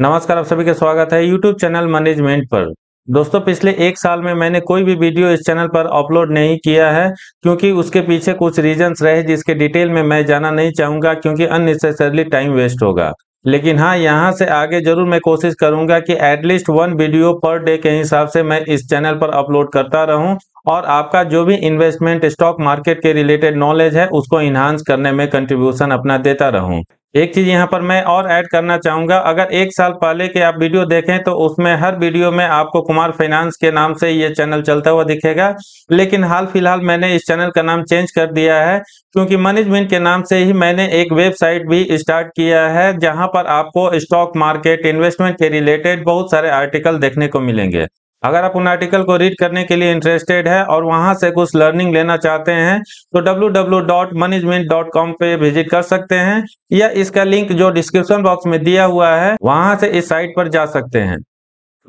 नमस्कार आप सभी का स्वागत है YouTube चैनल मैनेजमेंट पर दोस्तों पिछले एक साल में मैंने कोई भी वीडियो इस चैनल पर अपलोड नहीं किया है क्योंकि उसके पीछे कुछ रीजंस रहे जिसके डिटेल में मैं जाना नहीं चाहूंगा क्योंकि अननेसेसरली टाइम वेस्ट होगा लेकिन हाँ यहाँ से आगे जरूर मैं कोशिश करूंगा कि at least one video per day के हिसाब से मैं इस चैनल पर अपलोड करता रहूं और आपका जो भी इन्वेस्टमेंट स्टॉक मार्केट के रिलेटेड नॉलेज है उसको इन्हांस करने में कंट्रीब्यूशन अपना देता रहूं एक चीज यहाँ पर मैं और ऐड करना चाहूंगा अगर एक साल पहले के आप वीडियो देखें तो उसमें हर वीडियो में आपको कुमार फाइनेंस के नाम से ये चैनल चलता हुआ दिखेगा लेकिन हाल फिलहाल मैंने इस चैनल का नाम चेंज कर दिया है क्योंकि मैनेजमेंट के नाम से ही मैंने एक वेबसाइट भी स्टार्ट किया है जहां पर आपको स्टॉक मार्केट इन्वेस्टमेंट के रिलेटेड बहुत सारे आर्टिकल देखने को मिलेंगे अगर आप उन आर्टिकल को रीड करने के लिए इंटरेस्टेड है और वहां से कुछ लर्निंग लेना चाहते हैं तो www.management.com पे विजिट कर सकते हैं या इसका लिंक जो डिस्क्रिप्शन बॉक्स में दिया हुआ है वहां से इस साइट पर जा सकते हैं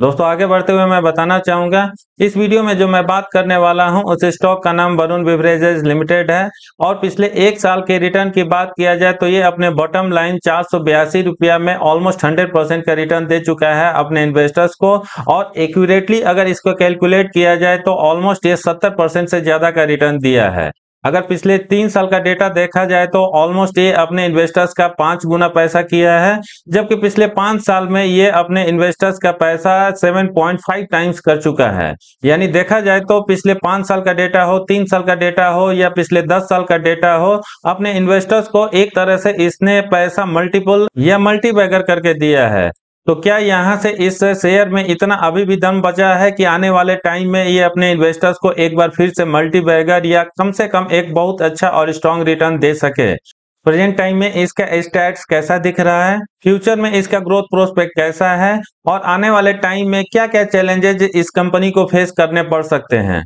दोस्तों आगे बढ़ते हुए मैं बताना चाहूंगा इस वीडियो में जो मैं बात करने वाला हूं उस स्टॉक का नाम वरुण बिवरेजेज लिमिटेड है और पिछले एक साल के रिटर्न की बात किया जाए तो ये अपने बॉटम लाइन चार सौ बयासी रुपया में ऑलमोस्ट हंड्रेड परसेंट का रिटर्न दे चुका है अपने इन्वेस्टर्स को और एक्यूरेटली अगर इसको कैलकुलेट किया जाए तो ऑलमोस्ट ये सत्तर से ज्यादा का रिटर्न दिया है अगर पिछले तीन साल का डेटा देखा जाए तो ऑलमोस्ट ये अपने इन्वेस्टर्स का पांच गुना पैसा किया है जबकि पिछले पांच साल में ये अपने इन्वेस्टर्स का पैसा 7.5 टाइम्स कर चुका है यानी देखा जाए तो पिछले पांच साल का डेटा हो तीन साल का डेटा हो या पिछले दस साल का डेटा हो अपने इन्वेस्टर्स को एक तरह से इसने पैसा मल्टीपल या मल्टीबैगर करके दिया है तो क्या यहाँ से इस शेयर में इतना अभी भी दम बचा है कि आने वाले टाइम में ये अपने इन्वेस्टर्स को एक बार फिर से मल्टीबैगर या कम से कम एक बहुत अच्छा और स्ट्रांग रिटर्न दे सके प्रेजेंट टाइम में इसका स्टैट्स कैसा दिख रहा है फ्यूचर में इसका ग्रोथ प्रोस्पेक्ट कैसा है और आने वाले टाइम में क्या क्या चैलेंजेज इस कंपनी को फेस करने पड़ सकते हैं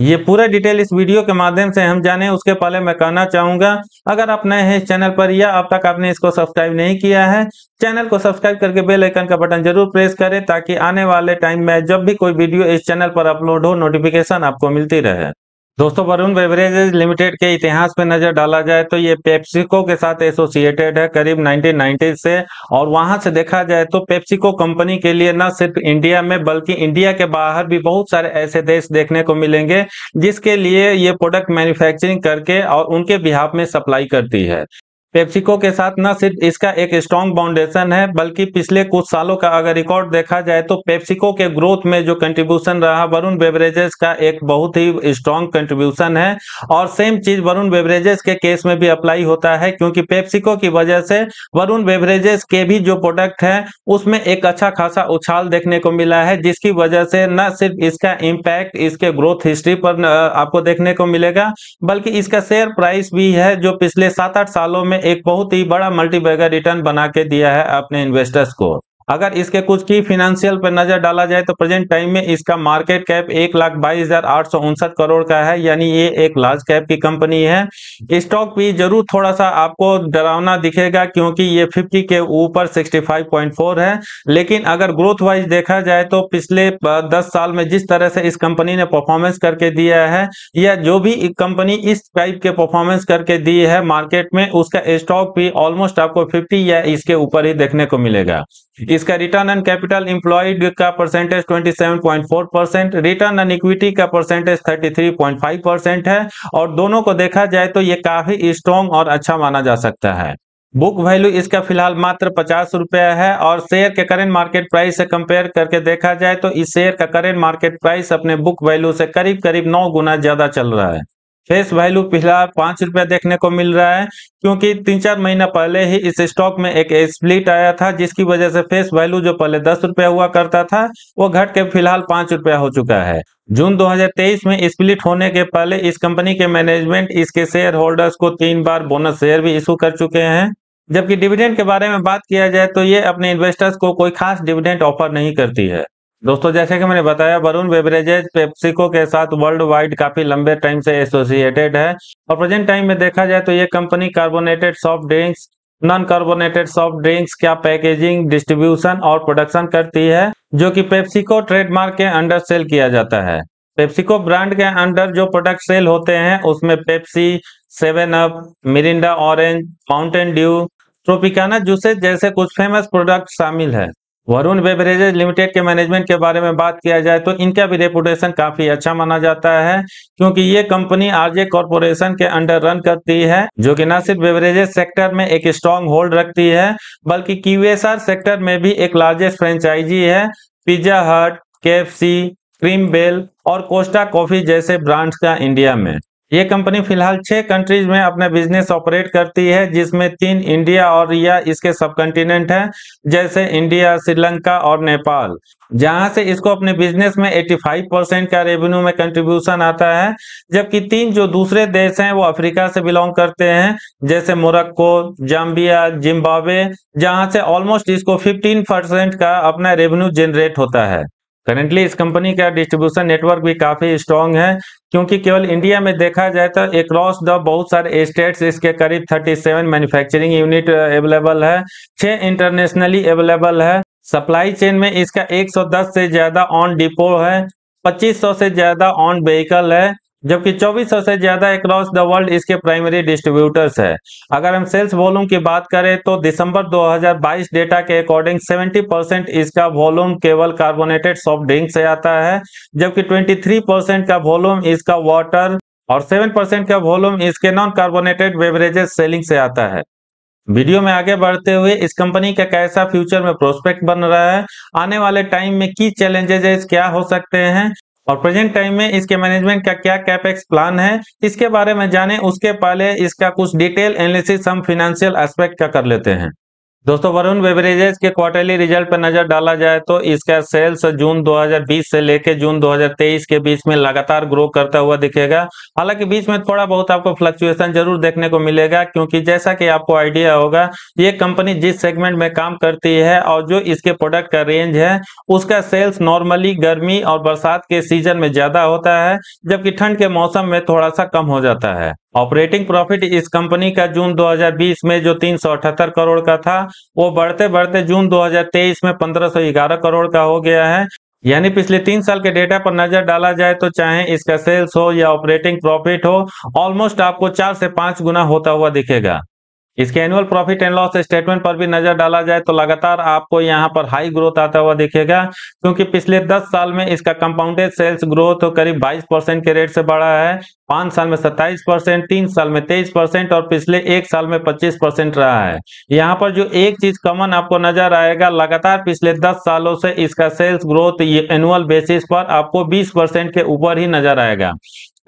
ये पूरे डिटेल इस वीडियो के माध्यम से हम जाने उसके पहले मैं कहना चाहूंगा अगर आप नए हैं इस चैनल पर या अब तक आपने इसको सब्सक्राइब नहीं किया है चैनल को सब्सक्राइब करके बेल आइकन का बटन जरूर प्रेस करें ताकि आने वाले टाइम में जब भी कोई वीडियो इस चैनल पर अपलोड हो नोटिफिकेशन आपको मिलती रहे दोस्तों वरुण बेवरेजेज लिमिटेड के इतिहास में नजर डाला जाए तो ये पेप्सिको के साथ एसोसिएटेड है करीब 1990 से और वहां से देखा जाए तो पेप्सिको कंपनी के लिए न सिर्फ इंडिया में बल्कि इंडिया के बाहर भी बहुत सारे ऐसे देश देखने को मिलेंगे जिसके लिए ये प्रोडक्ट मैन्युफैक्चरिंग करके और उनके बिहाफ में सप्लाई करती है पेप्सिको के साथ न सिर्फ इसका एक स्ट्रॉन्ग फाउंडेशन है बल्कि पिछले कुछ सालों का अगर रिकॉर्ड देखा जाए तो पेप्सिको के ग्रोथ में जो कंट्रीब्यूशन रहा वरुण बेवरेजेस का एक बहुत ही स्ट्रॉन्ग कंट्रीब्यूशन है और सेम चीज वरुण बेवरेजेस के केस में भी अप्लाई होता है क्योंकि पेप्सिको की वजह से वरुण बेवरेजेस के भी जो प्रोडक्ट है उसमें एक अच्छा खासा उछाल देखने को मिला है जिसकी वजह से न सिर्फ इसका इम्पैक्ट इसके ग्रोथ हिस्ट्री पर आपको देखने को मिलेगा बल्कि इसका शेयर प्राइस भी है जो पिछले सात आठ सालों में एक बहुत ही बड़ा मल्टीबैगर रिटर्न बना के दिया है अपने इन्वेस्टर्स को अगर इसके कुछ की फिनेंशियल पर नजर डाला जाए तो प्रेजेंट टाइम में इसका मार्केट कैप एक लाख बाईस हजार आठ सौ उनसठ करोड़ का है यानी ये एक लार्ज कैप की कंपनी है स्टॉक भी जरूर थोड़ा सा आपको डरावना दिखेगा क्योंकि ये 50 के ऊपर 65.4 है लेकिन अगर ग्रोथ वाइज देखा जाए तो पिछले दस साल में जिस तरह से इस कंपनी ने परफॉर्मेंस करके दिया है या जो भी कंपनी इस टाइप के परफॉर्मेंस करके दी है मार्केट में उसका स्टॉक भी ऑलमोस्ट आपको फिफ्टी या इसके ऊपर ही देखने को मिलेगा इसका रिटर्न ऑन कैपिटल इंप्लॉयड का percentage 27.4 percent return on equity का परसेंटेज 33.5 परसेंट है और दोनों को देखा जाए तो ये काफी स्ट्रॉन्ग और अच्छा माना जा सकता है बुक वैल्यू इसका फिलहाल मात्र पचास रुपया है और शेयर के करेंट मार्केट प्राइस से कंपेयर करके देखा जाए तो इस शेयर का करेंट मार्केट प्राइस अपने बुक वैल्यू से करीब करीब नौ गुना ज्यादा चल रहा है फेस वैल्यू पिछला पांच रुपया देखने को मिल रहा है क्योंकि तीन चार महीना पहले ही इस स्टॉक में एक स्प्लिट आया था जिसकी वजह से फेस वैल्यू जो पहले दस रुपया हुआ करता था वो घट के फिलहाल पांच रुपया हो चुका है जून 2023 में स्प्लिट होने के पहले इस कंपनी के मैनेजमेंट इसके शेयर होल्डर्स को तीन बार बोनस शेयर भी इशू कर चुके हैं जबकि डिविडेंड के बारे में बात किया जाए तो ये अपने इन्वेस्टर्स को कोई खास डिविडेंड ऑफर नहीं करती है दोस्तों जैसे कि मैंने बताया वरुण बेवरेजेज पेप्सिको के साथ वर्ल्ड वाइड काफी लंबे टाइम से एसोसिएटेड है और प्रेजेंट टाइम में देखा जाए तो ये company carbonated soft drinks non carbonated soft drinks क्या पैकेजिंग डिस्ट्रीब्यूशन और प्रोडक्शन करती है जो कि पेप्सिको ट्रेडमार्क के अंडर सेल किया जाता है पेप्सिको ब्रांड के अंडर जो प्रोडक्ट सेल होते हैं उसमें Pepsi Seven Up Mirinda orange Mountain Dew Tropicana juices जैसे कुछ फेमस प्रोडक्ट शामिल है वरुण बेवरेजेज लिमिटेड के मैनेजमेंट के बारे में बात किया जाए तो इनका भी रेपुटेशन काफी अच्छा माना जाता है क्योंकि ये कंपनी आरजे कॉरपोरेशन के अंडर रन करती है जो कि न सिर्फ बेवरेजेज सेक्टर में एक स्ट्रॉन्ग होल्ड रखती है बल्कि क्यूएसआर सेक्टर में भी एक लार्जेस्ट फ्रेंचाइजी है पिज्जा हट के क्रीम बेल और कोस्टा कॉफी जैसे ब्रांड्स का इंडिया में ये कंपनी फिलहाल छह कंट्रीज में अपना बिजनेस ऑपरेट करती है जिसमें तीन इंडिया और या इसके सब कंटिनेंट है जैसे इंडिया श्रीलंका और नेपाल जहां से इसको अपने बिजनेस में 85 परसेंट का रेवेन्यू में कंट्रीब्यूशन आता है जबकि तीन जो दूसरे देश हैं वो अफ्रीका से बिलोंग करते हैं जैसे मोरक्को जाम्बिया जिम्बाबे जहां से ऑलमोस्ट इसको 15 परसेंट का अपना रेवेन्यू जनरेट होता है करेंटली इस कंपनी का डिस्ट्रीब्यूशन नेटवर्क भी काफ़ी स्ट्रांग है क्योंकि केवल इंडिया में देखा जाए तो अक्रॉस द बहुत सारे स्टेट्स इसके करीब 37 मैन्युफैक्चरिंग यूनिट अवेलेबल है छह इंटरनेशनली अवेलेबल है सप्लाई चेन में इसका 110 से ज़्यादा ऑन डिपो है 2500 से ज़्यादा ऑन व्हीकल है जबकि 2400 से ज्यादा अक्रॉस द वर्ल्ड इसके प्राइमरी डिस्ट्रीब्यूटर्स है अगर हम सेल्स वॉल्यूम की बात करें तो दिसंबर 2022 डेटा के अकॉर्डिंग 70 परसेंट इसका वॉल्यूम केवल कार्बोनेटेड सॉफ्ट ड्रिंक से आता है जबकि 23 परसेंट का वॉल्यूम इसका वाटर और 7 परसेंट का वॉल्यूम इसके नॉन कार्बोनेटेड बेवरेजेस सेलिंग से आता है वीडियो में आगे बढ़ते हुए इस कंपनी का कैसा फ्यूचर में प्रोस्पेक्ट बन रहा है आने वाले टाइम में की चैलेंजेस क्या हो सकते हैं और प्रेजेंट टाइम में इसके मैनेजमेंट का क्या कैपेक्स प्लान है इसके बारे में जाने उसके पहले इसका कुछ डिटेल एनालिसिस हम फिनेंशियल एस्पेक्ट का कर लेते हैं दोस्तों वरुण बेवरेजेस के क्वार्टरली रिजल्ट पर नजर डाला जाए तो इसका सेल्स जून 2020 से लेकर जून 2023 के बीच में लगातार ग्रो करता हुआ दिखेगा हालांकि बीच में थोड़ा बहुत आपको फ्लक्चुएशन जरूर देखने को मिलेगा क्योंकि जैसा कि आपको आइडिया होगा ये कंपनी जिस सेगमेंट में काम करती है और जो इसके प्रोडक्ट का रेंज है उसका सेल्स नॉर्मली गर्मी और बरसात के सीजन में ज्यादा होता है जबकि ठंड के मौसम में थोड़ा सा कम हो जाता है ऑपरेटिंग प्रॉफिट इस कंपनी का जून 2020 में जो तीन करोड़ का था वो बढ़ते बढ़ते जून 2023 में 1511 करोड़ का हो गया है यानी पिछले तीन साल के डेटा पर नजर डाला जाए तो चाहे इसका सेल्स हो या ऑपरेटिंग प्रॉफिट हो ऑलमोस्ट आपको चार से पांच गुना होता हुआ दिखेगा इसके annual profit and loss statement पर भी नजर डाला जाए तो लगातार आपको यहाँ पर हाई ग्रोथ आता हुआ दिखेगा क्योंकि पिछले 10 साल में इसका कंपाउंडेड सेल्स ग्रोथ करीब 22 परसेंट के रेट से बढ़ा है पांच साल में 27 परसेंट तीन साल में 23 परसेंट और पिछले एक साल में 25 परसेंट रहा है यहाँ पर जो एक चीज कॉमन आपको नजर आएगा लगातार पिछले दस सालों से इसका सेल्स ग्रोथ एनुअल बेसिस पर आपको बीस के ऊपर ही नजर आएगा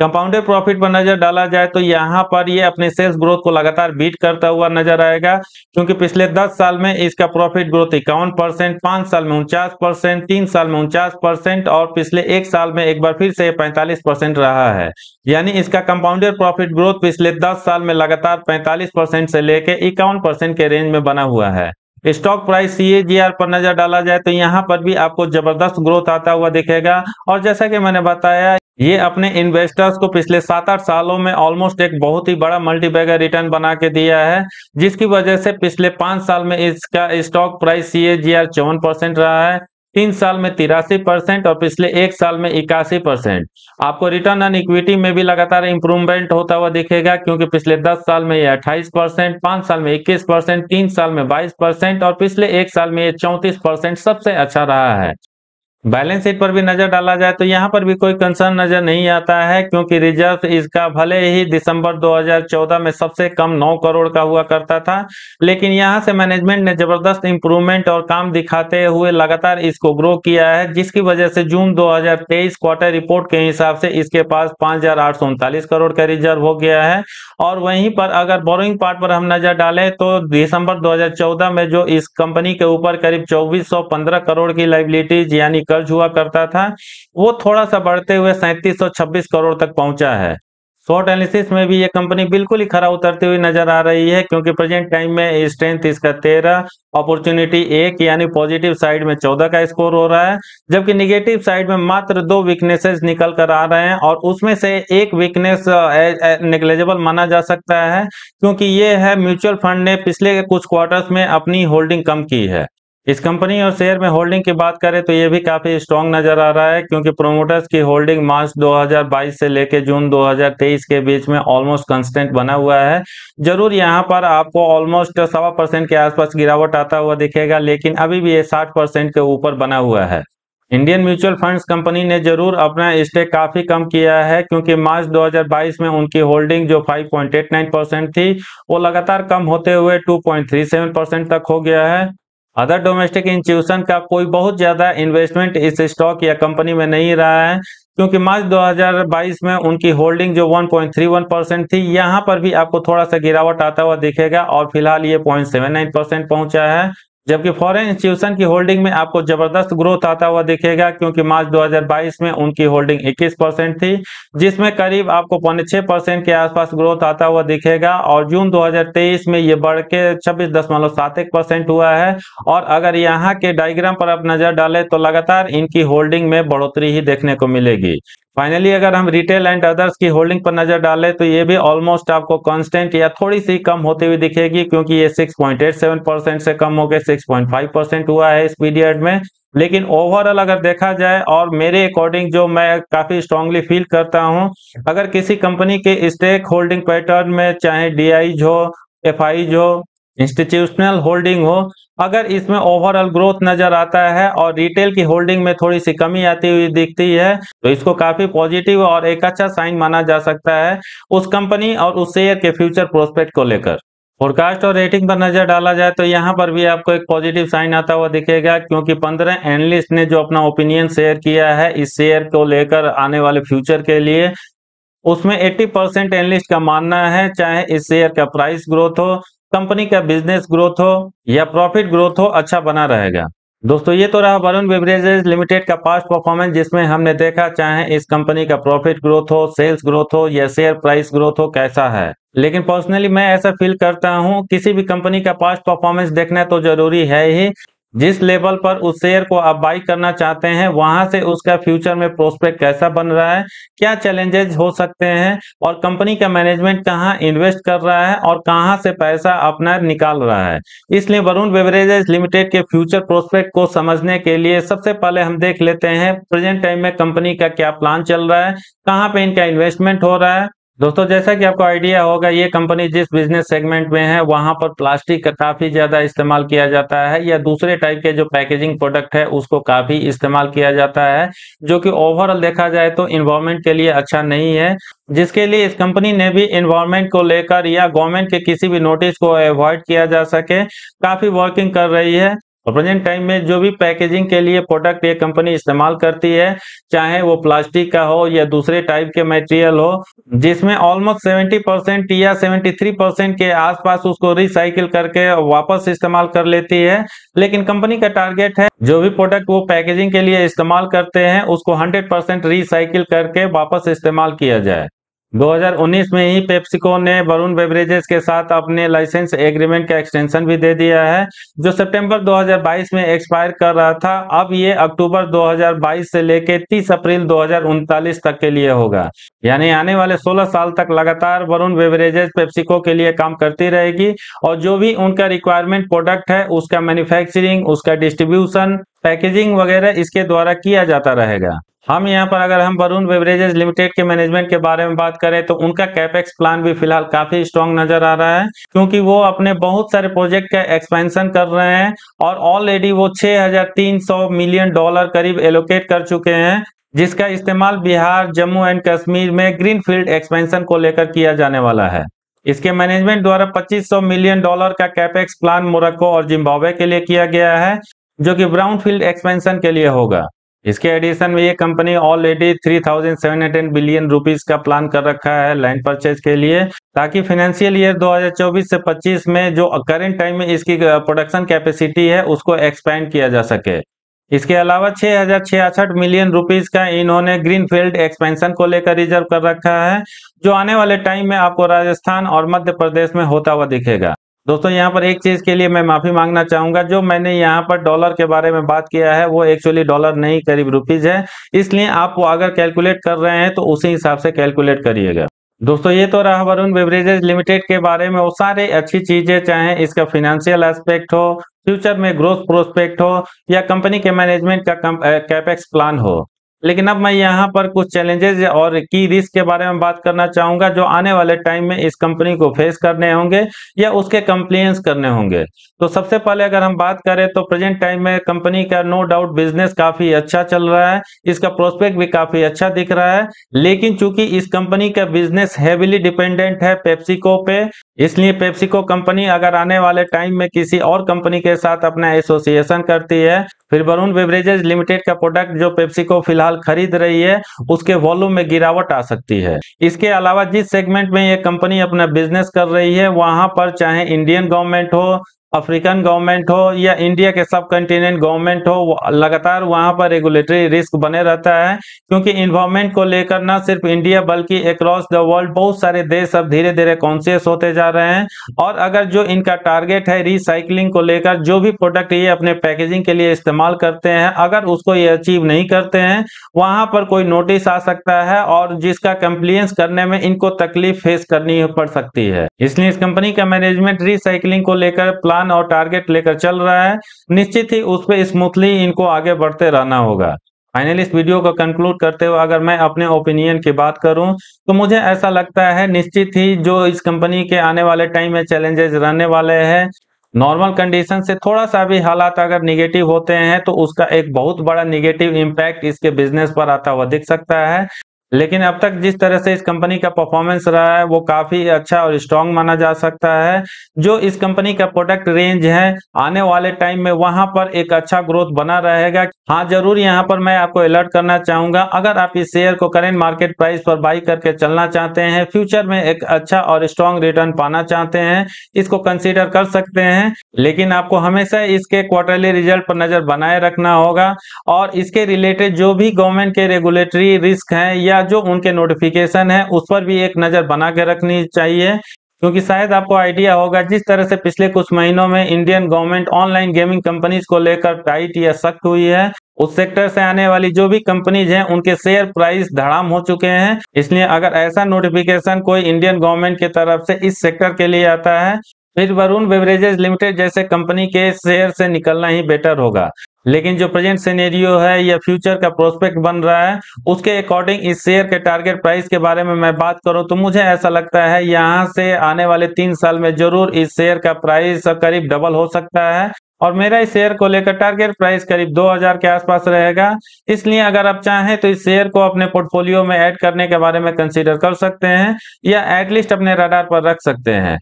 कंपाउंडेड प्रॉफिट पर नजर डाला जाए तो यहाँ पर ये अपने सेल्स ग्रोथ को लगातार बीट करता हुआ नजर आएगा क्योंकि पिछले 10 साल में इसका प्रॉफिट ग्रोथ इक्यावन परसेंट पांच साल में उनचास परसेंट तीन साल में उनचास परसेंट और पिछले एक साल में एक बार फिर से पैंतालीस परसेंट रहा है यानी इसका कंपाउंडेड प्रॉफिट ग्रोथ पिछले दस साल में लगातार पैंतालीस से लेकर इक्यावन के रेंज में बना हुआ है स्टॉक प्राइस आर पर नजर डाला जाए तो यहाँ पर भी आपको जबरदस्त ग्रोथ आता हुआ दिखेगा और जैसा कि मैंने बताया ये अपने इन्वेस्टर्स को पिछले सात आठ सालों में ऑलमोस्ट एक बहुत ही बड़ा मल्टीबैगर रिटर्न बना के दिया है जिसकी वजह से पिछले पांच साल में इसका stock price C A G R चौवन परसेंट रहा है तीन साल में तिरासी परसेंट और पिछले एक साल में इक्यासी परसेंट आपको रिटर्न ऑन इक्विटी में भी लगातार इंप्रूवमेंट होता हुआ दिखेगा क्योंकि पिछले दस साल में ये अट्ठाईस परसेंट पांच साल में इक्कीस परसेंट तीन साल में बाईस परसेंट और पिछले एक साल में ये चौंतीस परसेंट सबसे अच्छा रहा है बैलेंस शीट पर भी नजर डाला जाए तो यहाँ पर भी कोई कंसर्न नजर नहीं आता है क्योंकि रिजर्व इसका भले ही दिसंबर 2014 में सबसे कम 9 करोड़ का हुआ करता था लेकिन यहाँ से मैनेजमेंट ने जबरदस्त इंप्रूवमेंट और काम दिखाते हुए लगातार इसको ग्रो किया है जिसकी वजह से जून 2023 क्वार्टर रिपोर्ट के हिसाब से इसके पास पांच करोड़ का रिजर्व हो गया है और वहीं पर अगर बोरिंग पार्ट पर हम नजर डालें तो दिसंबर दो में जो इस कंपनी के ऊपर करीब चौबीस करोड़ की लाइबिलिटीज यानी कर्ज हुआ करता था वो थोड़ा सा बढ़ते हुए सैंतीस करोड़ तक पहुंचा है शॉर्ट एनालिसिस में भी ये कंपनी बिल्कुल ही खरा उतरती हुई नजर आ रही है क्योंकि प्रेजेंट टाइम में स्ट्रेंथ इसका तेरह अपॉर्चुनिटी एक यानी पॉजिटिव साइड में चौदह का स्कोर हो रहा है जबकि नेगेटिव साइड में मात्र दो वीकनेसेस निकल कर आ रहे हैं और उसमें से एक वीकनेस नेग्लेजेबल माना जा सकता है क्योंकि ये है म्यूचुअल फंड ने पिछले कुछ क्वार्टर्स में अपनी होल्डिंग कम की है इस कंपनी और शेयर में होल्डिंग की बात करें तो ये भी काफी स्ट्रांग नजर आ रहा है क्योंकि प्रोमोटर्स की होल्डिंग मार्च 2022 से लेकर जून 2023 के बीच में ऑलमोस्ट कंस्टेंट बना हुआ है जरूर यहाँ पर आपको ऑलमोस्ट सवा परसेंट के आसपास गिरावट आता हुआ दिखेगा लेकिन अभी भी ये साठ परसेंट के ऊपर बना हुआ है इंडियन म्यूचुअल फंड्स कंपनी ने जरूर अपना स्टेक काफी कम किया है क्योंकि मार्च 2022 में उनकी होल्डिंग जो 5.89 परसेंट थी वो लगातार कम होते हुए 2.37 परसेंट तक हो गया है अदर डोमेस्टिक इंस्टीट्यूशन का कोई बहुत ज्यादा इन्वेस्टमेंट इस स्टॉक या कंपनी में नहीं रहा है क्योंकि मार्च 2022 में उनकी होल्डिंग जो 1.31 परसेंट थी यहां पर भी आपको थोड़ा सा गिरावट आता हुआ दिखेगा और फिलहाल ये 0.79 परसेंट पहुंचा है जबकि फॉरेन इंस्टीट्यूशन की होल्डिंग में आपको जबरदस्त ग्रोथ आता हुआ दिखेगा क्योंकि मार्च 2022 में उनकी होल्डिंग 21 परसेंट थी जिसमें करीब आपको पौने छह परसेंट के आसपास ग्रोथ आता हुआ दिखेगा और जून 2023 में ये बढ़ के छब्बीस परसेंट हुआ है और अगर यहाँ के डायग्राम पर आप नजर डालें तो लगातार इनकी होल्डिंग में बढ़ोतरी ही देखने को मिलेगी फाइनली अगर हम रिटेल एंड अदर्स की होल्डिंग पर नजर डालें तो ये भी ऑलमोस्ट आपको कांस्टेंट या थोड़ी सी कम होती हुई दिखेगी क्योंकि ये 6.87 परसेंट से कम होकर 6.5 परसेंट हुआ है इस पीरियड में लेकिन ओवरऑल अगर देखा जाए और मेरे अकॉर्डिंग जो मैं काफी स्ट्रांगली फील करता हूं अगर किसी कंपनी के स्टेक होल्डिंग पैटर्न में चाहे डी हो एफ हो इंस्टीट्यूशनल होल्डिंग हो अगर इसमें ओवरऑल ग्रोथ नजर आता है और रिटेल की होल्डिंग में थोड़ी सी कमी आती हुई दिखती है तो इसको काफी पॉजिटिव और एक अच्छा साइन माना जा सकता है उस कंपनी और उस शेयर के फ्यूचर प्रोस्पेक्ट को लेकर फोरकास्ट और रेटिंग पर नजर डाला जाए तो यहाँ पर भी आपको एक पॉजिटिव साइन आता हुआ दिखेगा क्योंकि पंद्रह एनलिस्ट ने जो अपना ओपिनियन शेयर किया है इस शेयर को लेकर आने वाले फ्यूचर के लिए उसमें 80 परसेंट एनलिस्ट का मानना है चाहे इस शेयर का प्राइस ग्रोथ हो कंपनी का बिजनेस ग्रोथ हो या प्रॉफिट ग्रोथ हो अच्छा बना रहेगा दोस्तों ये तो रहा वरुण बेवरेजेज लिमिटेड का पास्ट परफॉर्मेंस जिसमें हमने देखा चाहे इस कंपनी का प्रॉफिट ग्रोथ हो सेल्स ग्रोथ हो या शेयर प्राइस ग्रोथ हो कैसा है लेकिन पर्सनली मैं ऐसा फील करता हूँ किसी भी कंपनी का पास्ट परफॉर्मेंस देखना तो जरूरी है ही जिस लेवल पर उस शेयर को आप बाई करना चाहते हैं वहां से उसका फ्यूचर में प्रोस्पेक्ट कैसा बन रहा है क्या चैलेंजेस हो सकते हैं और कंपनी का मैनेजमेंट कहाँ इन्वेस्ट कर रहा है और कहाँ से पैसा अपना निकाल रहा है इसलिए वरुण बेवरेजेस लिमिटेड के फ्यूचर प्रोस्पेक्ट को समझने के लिए सबसे पहले हम देख लेते हैं प्रेजेंट टाइम में कंपनी का क्या प्लान चल रहा है कहाँ पे इनका इन्वेस्टमेंट हो रहा है दोस्तों जैसा कि आपको आइडिया होगा ये कंपनी जिस बिजनेस सेगमेंट में है वहां पर प्लास्टिक का काफी ज्यादा इस्तेमाल किया जाता है या दूसरे टाइप के जो पैकेजिंग प्रोडक्ट है उसको काफी इस्तेमाल किया जाता है जो कि ओवरऑल देखा जाए तो इन्वायरमेंट के लिए अच्छा नहीं है जिसके लिए इस कंपनी ने भी इन्वायरमेंट को लेकर या गवर्नमेंट के किसी भी नोटिस को अवॉइड किया जा सके काफी वर्किंग कर रही है और प्रेजेंट टाइम में जो भी पैकेजिंग के लिए प्रोडक्ट ये कंपनी इस्तेमाल करती है चाहे वो प्लास्टिक का हो या दूसरे टाइप के मटेरियल हो जिसमें ऑलमोस्ट 70 परसेंट या 73 परसेंट के आसपास उसको रिसाइकिल करके वापस इस्तेमाल कर लेती है लेकिन कंपनी का टारगेट है जो भी प्रोडक्ट वो पैकेजिंग के लिए इस्तेमाल करते हैं उसको हंड्रेड रिसाइकिल करके वापस इस्तेमाल किया जाए 2019 में ही पेप्सिको ने वरुण बेवरेजेस के साथ अपने लाइसेंस एग्रीमेंट का एक्सटेंशन भी दे दिया है जो सितंबर 2022 में एक्सपायर कर रहा था अब ये अक्टूबर 2022 से लेकर 30 अप्रैल दो तक के लिए होगा यानी आने वाले 16 साल तक लगातार वरुण बेवरेजेस पेप्सिको के लिए काम करती रहेगी और जो भी उनका रिक्वायरमेंट प्रोडक्ट है उसका मैन्युफैक्चरिंग उसका डिस्ट्रीब्यूशन पैकेजिंग वगैरह इसके द्वारा किया जाता रहेगा हम यहाँ पर अगर हम वरुण बेवरेजेज लिमिटेड के मैनेजमेंट के बारे में बात करें तो उनका कैपेक्स प्लान भी फिलहाल काफी स्ट्रांग नजर आ रहा है क्योंकि वो अपने बहुत सारे प्रोजेक्ट का एक्सपेंशन कर रहे हैं और ऑलरेडी वो 6,300 मिलियन डॉलर करीब एलोकेट कर चुके हैं जिसका इस्तेमाल बिहार जम्मू एंड कश्मीर में ग्रीन फील्ड एक्सपेंशन को लेकर किया जाने वाला है इसके मैनेजमेंट द्वारा पच्चीस मिलियन डॉलर का कैपेक्स प्लान मोरक्को और जिम्बावे के लिए किया गया है जो कि ब्राउन फील्ड एक्सपेंशन के लिए होगा इसके एडिशन में ये कंपनी ऑलरेडी 3,700 बिलियन रुपीस का प्लान कर रखा है लैंड परचेज के लिए ताकि फाइनेंशियल ईयर 2024 से 25 में जो करेंट टाइम में इसकी प्रोडक्शन कैपेसिटी है उसको एक्सपैंड किया जा सके इसके अलावा छह मिलियन रुपीस का इन्होंने ग्रीनफील्ड एक्सपेंशन को लेकर रिजर्व कर रखा है जो आने वाले टाइम में आपको राजस्थान और मध्य प्रदेश में होता हुआ दिखेगा दोस्तों यहाँ पर एक चीज के लिए मैं माफी मांगना चाहूंगा जो मैंने यहाँ पर डॉलर के बारे में बात किया है वो एक्चुअली डॉलर नहीं करीब रुपीज है इसलिए आप वो अगर कैलकुलेट कर रहे हैं तो उसी हिसाब से कैलकुलेट करिएगा दोस्तों ये तो रहा वरुण बेवरेजेज लिमिटेड के बारे में वो सारे अच्छी चीजें चाहे इसका फिनेंशियल एस्पेक्ट हो फ्यूचर में ग्रोथ प्रोस्पेक्ट हो या कंपनी के मैनेजमेंट का कैपेक्स प्लान हो लेकिन अब मैं यहाँ पर कुछ चैलेंजेस और की रिस्क के बारे में बात करना चाहूंगा जो आने वाले टाइम में इस कंपनी को फेस करने होंगे या उसके कंप्लेन्स करने होंगे तो सबसे पहले अगर हम बात करें तो प्रेजेंट टाइम में कंपनी का नो डाउट बिजनेस काफी अच्छा चल रहा है इसका प्रोस्पेक्ट भी काफी अच्छा दिख रहा है लेकिन चूंकि इस कंपनी का बिजनेस हैविली डिपेंडेंट है पेप्सिको पे इसलिए पेप्सिको कंपनी अगर आने वाले टाइम में किसी और कंपनी के साथ अपना एसोसिएशन करती है फिर वरुण बेवरेजेज लिमिटेड का प्रोडक्ट जो पेप्सिको फिलहाल खरीद रही है उसके वॉल्यूम में गिरावट आ सकती है इसके अलावा जिस सेगमेंट में ये कंपनी अपना बिजनेस कर रही है वहां पर चाहे इंडियन गवर्नमेंट हो अफ्रीकन गवर्नमेंट हो या इंडिया के सब कंटिनेंट गवर्नमेंट हो लगातार वहां पर रेगुलेटरी रिस्क बने रहता है क्योंकि इन्वायरमेंट को लेकर ना सिर्फ इंडिया बल्कि अक्रॉस द वर्ल्ड बहुत सारे देश अब धीरे धीरे कॉन्शियस होते जा रहे हैं और अगर जो इनका टारगेट है रिसाइकलिंग को लेकर जो भी प्रोडक्ट ये अपने पैकेजिंग के लिए इस्तेमाल करते हैं अगर उसको ये अचीव नहीं करते हैं वहां पर कोई नोटिस आ सकता है और जिसका कंप्लियंस करने में इनको तकलीफ फेस करनी पड़ सकती है इसलिए इस कंपनी का मैनेजमेंट रिसाइकलिंग को लेकर प्लान प्लान और टारगेट लेकर चल रहा है निश्चित ही उस पर स्मूथली इनको आगे बढ़ते रहना होगा फाइनली इस वीडियो को कंक्लूड करते हुए अगर मैं अपने ओपिनियन की बात करूं तो मुझे ऐसा लगता है निश्चित ही जो इस कंपनी के आने वाले टाइम में चैलेंजेस रहने वाले हैं नॉर्मल कंडीशन से थोड़ा सा भी हालात अगर निगेटिव होते हैं तो उसका एक बहुत बड़ा निगेटिव इम्पैक्ट इसके बिजनेस पर आता हुआ दिख सकता है लेकिन अब तक जिस तरह से इस कंपनी का परफॉर्मेंस रहा है वो काफी अच्छा और स्ट्रांग माना जा सकता है जो इस कंपनी का प्रोडक्ट रेंज है आने वाले टाइम में वहां पर एक अच्छा ग्रोथ बना रहेगा हाँ जरूर यहाँ पर मैं आपको अलर्ट करना चाहूंगा अगर आप इस शेयर को करेंट मार्केट प्राइस पर बाई करके चलना चाहते हैं फ्यूचर में एक अच्छा और स्ट्रांग रिटर्न पाना चाहते हैं इसको कंसिडर कर सकते हैं लेकिन आपको हमेशा इसके क्वार्टरली रिजल्ट पर नजर बनाए रखना होगा और इसके रिलेटेड जो भी गवर्नमेंट के रेगुलेटरी रिस्क है या या जो उनके नोटिफिकेशन है उस पर भी एक नज़र बना के रखनी चाहिए क्योंकि शायद आपको आइडिया होगा जिस तरह से पिछले कुछ महीनों में Indian government online gaming companies को लेकर टाइट या सख्त हुई है उस सेक्टर से आने वाली जो भी कंपनीज हैं उनके शेयर प्राइस धड़ाम हो चुके हैं इसलिए अगर ऐसा नोटिफिकेशन कोई इंडियन गवर्नमेंट की तरफ से इस सेक्टर के लिए आता है फिर वरुण बेवरेजेज लिमिटेड जैसे कंपनी के शेयर से निकलना ही बेटर होगा लेकिन जो प्रेजेंट सिनेरियो है या फ्यूचर का प्रोस्पेक्ट बन रहा है उसके अकॉर्डिंग इस शेयर के टारगेट प्राइस के बारे में मैं बात करूं तो मुझे ऐसा लगता है यहाँ से आने वाले तीन साल में जरूर इस शेयर का प्राइस करीब डबल हो सकता है और मेरा इस शेयर को लेकर टारगेट प्राइस करीब 2000 के आसपास रहेगा इसलिए अगर आप चाहें तो इस शेयर को अपने पोर्टफोलियो में ऐड करने के बारे में कंसीडर कर सकते हैं या एटलीस्ट अपने रडार पर रख सकते हैं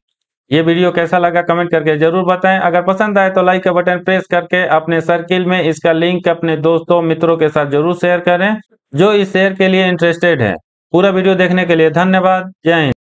ये वीडियो कैसा लगा कमेंट करके जरूर बताएं अगर पसंद आए तो लाइक का बटन प्रेस करके अपने सर्किल में इसका लिंक अपने दोस्तों मित्रों के साथ जरूर शेयर करें जो इस शेयर के लिए इंटरेस्टेड है पूरा वीडियो देखने के लिए धन्यवाद जय हिंद